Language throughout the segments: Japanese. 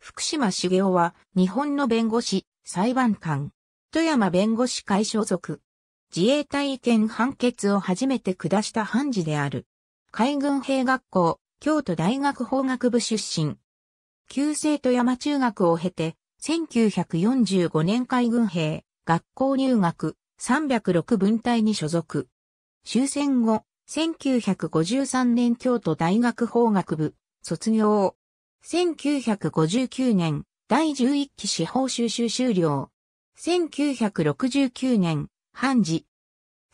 福島茂雄は日本の弁護士、裁判官、富山弁護士会所属、自衛隊意見判決を初めて下した判事である。海軍兵学校、京都大学法学部出身。旧制富山中学を経て、1945年海軍兵、学校入学、306分隊に所属。終戦後、1953年京都大学法学部、卒業。1959年、第11期司法収集終了。1969年、判事。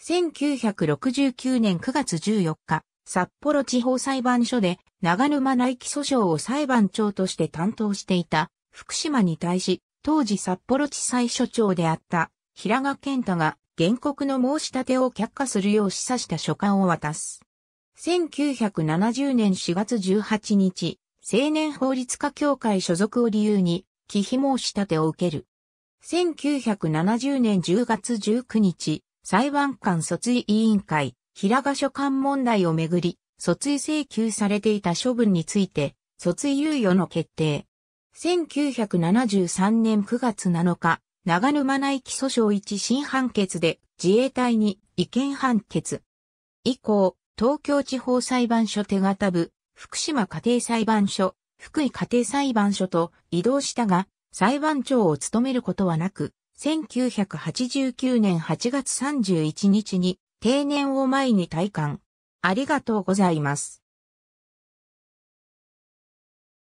1969年9月14日、札幌地方裁判所で長沼内規訴訟を裁判長として担当していた福島に対し、当時札幌地裁所長であった平賀健太が原告の申し立てを却下するよう示唆した書簡を渡す。1970年4月18日、青年法律家協会所属を理由に、忌避申し立てを受ける。1970年10月19日、裁判官訴追委員会、平賀所管問題をめぐり、訴追請求されていた処分について、訴追猶予の決定。1973年9月7日、長沼内起訴訟一審判決で自衛隊に違憲判決。以降、東京地方裁判所手形部、福島家庭裁判所、福井家庭裁判所と移動したが、裁判長を務めることはなく、1989年8月31日に定年を前に退官。ありがとうございます。